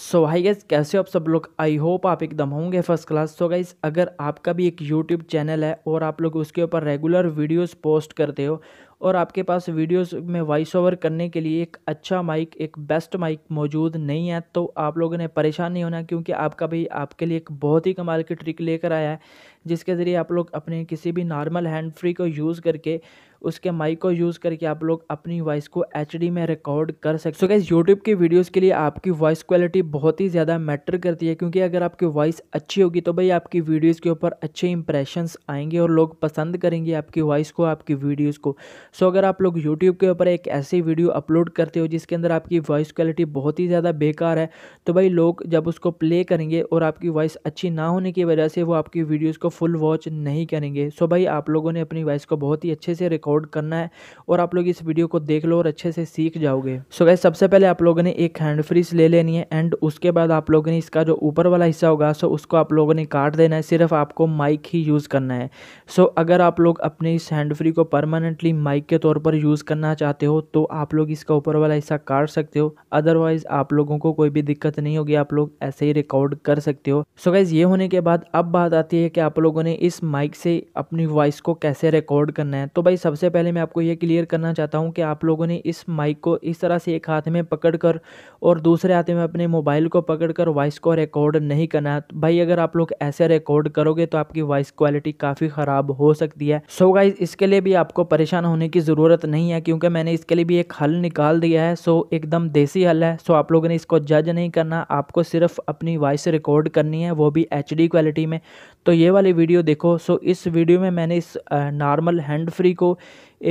सो high gas कैसे हो आप सब लोग आई होप आप एकदम होंगे फर्स्ट क्लास सो गाइज अगर आपका भी एक यूट्यूब चैनल है और आप लोग उसके ऊपर रेगुलर वीडियोस पोस्ट करते हो और आपके पास वीडियोस में वॉइस ओवर करने के लिए एक अच्छा माइक एक बेस्ट माइक मौजूद नहीं है तो आप लोगों ने परेशान नहीं होना क्योंकि आपका भाई आपके लिए एक बहुत ही कमाल की ट्रिक लेकर आया है जिसके ज़रिए आप लोग अपने किसी भी नॉर्मल हैंड फ्री को यूज़ करके उसके माइक को यूज़ करके आप लोग अपनी वॉइस को एच में रिकॉर्ड कर सकते हो so गैस यूट्यूब की वीडियोज़ के लिए आपकी वॉइस क्वालिटी बहुत ही ज़्यादा मैटर करती है क्योंकि अगर आपकी वॉइस अच्छी होगी तो भाई आपकी वीडियोज़ के ऊपर अच्छे इंप्रेशंस आएंगे और लोग पसंद करेंगे आपकी वॉइस को आपकी वीडियोज़ को सो अगर आप लोग यूट्यूब के ऊपर एक ऐसी वीडियो अपलोड करते हो जिसके अंदर आपकी वॉइस क्वालिटी बहुत ही ज़्यादा बेकार है तो भाई लोग जब उसको प्ले करेंगे और आपकी वॉइस अच्छी ना होने की वजह से वो आपकी वीडियोज़ को फुल वॉच नहीं करेंगे सो भाई आप लोगों ने अपनी वॉइस को बहुत ही अच्छे से रिकॉर्ड रिकॉर्ड करना है और आप लोग इस वीडियो को देख लो और अच्छे से सीख जाओगे सो so गैस सबसे पहले आप लोगों ने एक हैंड फ्रीज ले लेनी है एंड उसके बाद आप लोगों ने इसका जो ऊपर वाला हिस्सा होगा सो उसको आप लोगों ने काट देना है सिर्फ आपको माइक ही यूज़ करना है सो अगर आप लोग अपने इस हैंड फ्री को परमानेंटली माइक के तौर पर यूज़ करना चाहते हो तो आप लोग इसका ऊपर वाला हिस्सा काट सकते हो अदरवाइज़ आप लोगों को कोई भी दिक्कत नहीं होगी आप लोग ऐसे ही रिकॉर्ड कर सकते हो सो so, ये होने के बाद अब बात आती है कि आप लोगों ने इस माइक से अपनी वॉइस को कैसे रिकॉर्ड करना है तो भाई सबसे सबसे पहले मैं आपको ये क्लियर करना चाहता हूँ कि आप लोगों ने इस माइक को इस तरह से एक हाथ में पकड़ कर और दूसरे हाथ में अपने मोबाइल को पकड़ कर वॉइस को रिकॉर्ड नहीं करना है भाई अगर आप लोग ऐसे रिकॉर्ड करोगे तो आपकी वॉइस क्वालिटी काफ़ी ख़राब हो सकती है सो so गाइज इसके लिए भी आपको परेशान होने की ज़रूरत नहीं है क्योंकि मैंने इसके लिए भी एक हल निकाल दिया है सो so, एकदम देसी हल है सो so, आप लोगों ने इसको जज नहीं करना आपको सिर्फ अपनी वॉइस रिकॉर्ड करनी है वो भी एच क्वालिटी में तो ये वाली वीडियो देखो सो so, इस वीडियो में मैंने इस नॉर्मल हैंड फ्री को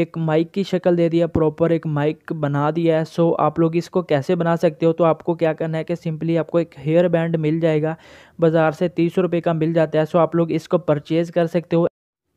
एक माइक की शक्ल दे दिया प्रॉपर एक माइक बना दिया है सो आप लोग इसको कैसे बना सकते हो तो आपको क्या करना है कि सिंपली आपको एक हेयर बैंड मिल जाएगा बाज़ार से तीस रुपये का मिल जाता है सो आप लोग इसको परचेज़ कर सकते हो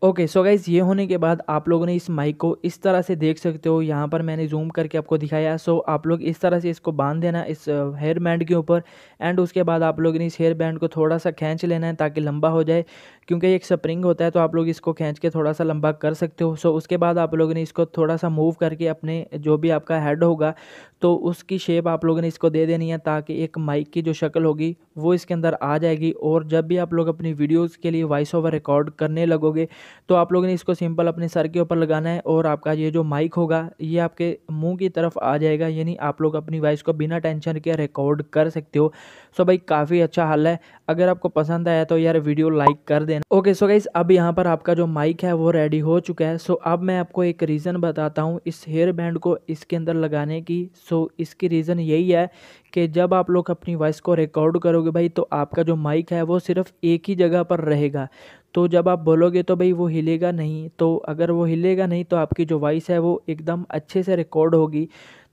ओके सो गाइज़ ये होने के बाद आप लोगों ने इस माइक को इस तरह से देख सकते हो यहाँ पर मैंने जूम करके आपको दिखाया सो so, आप लोग इस तरह से इसको बांध देना इस हेयर बैंड के ऊपर एंड उसके बाद आप लोगों ने इस हेयर बैंड को थोड़ा सा खींच लेना है ताकि लंबा हो जाए क्योंकि एक स्प्रिंग होता है तो आप लोग इसको खींच के थोड़ा सा लंबा कर सकते हो सो so, उसके बाद आप लोगों ने इसको थोड़ा सा मूव करके अपने जो भी आपका हेड होगा तो उसकी शेप आप लोगों ने इसको दे देनी है ताकि एक माइक की जो शक्ल होगी वो इसके अंदर आ जाएगी और जब भी आप लोग अपनी वीडियोज़ के लिए वॉइस ओवर रिकॉर्ड करने लगोगे तो आप लोगों ने इसको सिंपल अपने सर के ऊपर लगाना है और आपका ये जो माइक होगा ये आपके मुंह की तरफ आ जाएगा यानी आप लोग अपनी वॉइस को बिना टेंशन के रिकॉर्ड कर सकते हो सो भाई काफ़ी अच्छा हल है अगर आपको पसंद आया तो यार वीडियो लाइक कर देना ओके सो गाइज अब यहाँ पर आपका जो माइक है वो रेडी हो चुका है सो अब मैं आपको एक रीज़न बताता हूँ इस हेयर बैंड को इसके अंदर लगाने की सो इसकी रीज़न यही है कि जब आप लोग अपनी वॉइस को रिकॉर्ड करोगे करोगे भाई तो आपका जो माइक है वो सिर्फ एक ही जगह पर रहेगा तो जब आप बोलोगे तो भाई वो हिलेगा नहीं तो अगर वो हिलेगा नहीं तो आपकी जो वॉइस है वो एकदम अच्छे से रिकॉर्ड होगी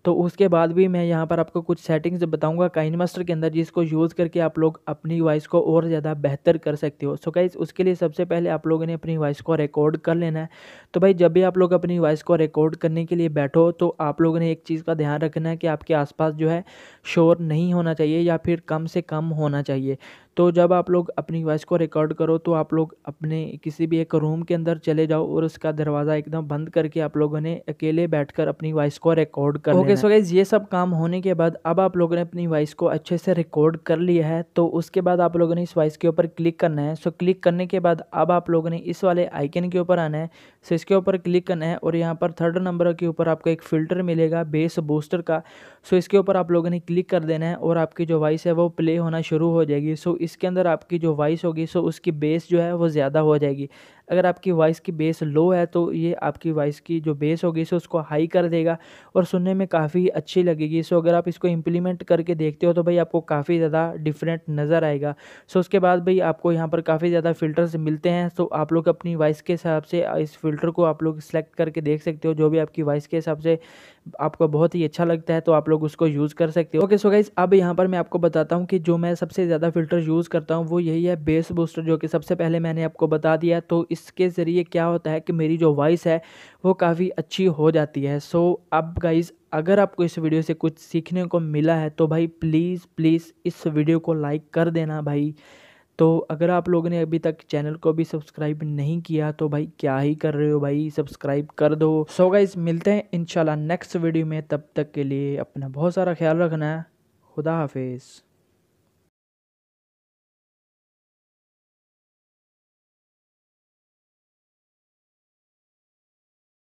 तो उसके बाद भी मैं यहाँ पर आपको कुछ सेटिंग्स बताऊँगा काइन मास्टर के अंदर जिसको यूज़ करके आप लोग अपनी वॉइस को और ज़्यादा बेहतर कर सकते हो सो गाइज उसके लिए सबसे पहले आप लोगों ने अपनी वॉइस को रिकॉर्ड कर लेना है तो भाई जब भी आप लोग अपनी वॉइस को रिकॉर्ड करने के लिए बैठो तो आप लोगों ने एक चीज़ का ध्यान रखना है कि आपके आसपास जो है शोर नहीं होना चाहिए या फिर कम से कम होना चाहिए तो जब आप लोग अपनी वॉइस को रिकॉर्ड करो तो आप लोग अपने किसी भी एक रूम के अंदर चले जाओ और उसका दरवाज़ा एकदम बंद करके आप लोगों ने अकेले बैठकर अपनी वॉइस को रिकॉर्ड कर ओके सो गाइज ये सब काम होने के बाद अब आप लोगों ने अपनी वॉइस को अच्छे से रिकॉर्ड कर लिया है तो उसके बाद आप लोगों ने इस वॉइस के ऊपर क्लिक करना है सो क्लिक करने के बाद अब आप लोगों ने इस वाले आइकन के ऊपर आना है सो इसके ऊपर क्लिक करना है और यहाँ पर थर्ड नंबर के ऊपर आपको एक फ़िल्टर मिलेगा बेस बूस्टर का सो इसके ऊपर आप लोगों ने क्लिक कर देना है और आपकी जो वॉइस है वो प्ले होना शुरू हो जाएगी सो इसके अंदर आपकी जो वॉइस होगी सो उसकी बेस जो है वो ज़्यादा हो जाएगी अगर आपकी वॉइस की बेस लो है तो ये आपकी वॉइस की जो बेस होगी इसे उसको हाई कर देगा और सुनने में काफ़ी अच्छी लगेगी सो अगर आप इसको इम्प्लीमेंट करके देखते हो तो भाई आपको काफ़ी ज़्यादा डिफरेंट नज़र आएगा सो उसके बाद भाई आपको यहाँ पर काफ़ी ज़्यादा फ़िल्टर्स मिलते हैं तो आप लोग अपनी वॉइस के हिसाब से इस फ़िल्टर को आप लोग सेलेक्ट करके देख सकते हो जो भी आपकी वॉइस के हिसाब से आपको बहुत ही अच्छा लगता है तो आप लोग उसको यूज़ कर सकते हो ओके सो गाइज अब यहाँ पर मैं आपको बताता हूँ कि जो मैं सबसे ज़्यादा फ़िल्टर यूज़ करता हूँ वो यही है बेस बूस्टर जो कि सबसे पहले मैंने आपको बता दिया तो इस इसके ज़रिए क्या होता है कि मेरी जो वॉइस है वो काफ़ी अच्छी हो जाती है सो अब गाइज़ अगर आपको इस वीडियो से कुछ सीखने को मिला है तो भाई प्लीज़ प्लीज़ इस वीडियो को लाइक कर देना भाई तो अगर आप लोगों ने अभी तक चैनल को भी सब्सक्राइब नहीं किया तो भाई क्या ही कर रहे हो भाई सब्सक्राइब कर दो सो so गाइज मिलते हैं इंशाल्लाह नेक्स्ट वीडियो में तब तक के लिए अपना बहुत सारा ख्याल रखना है खुदा हाफिज़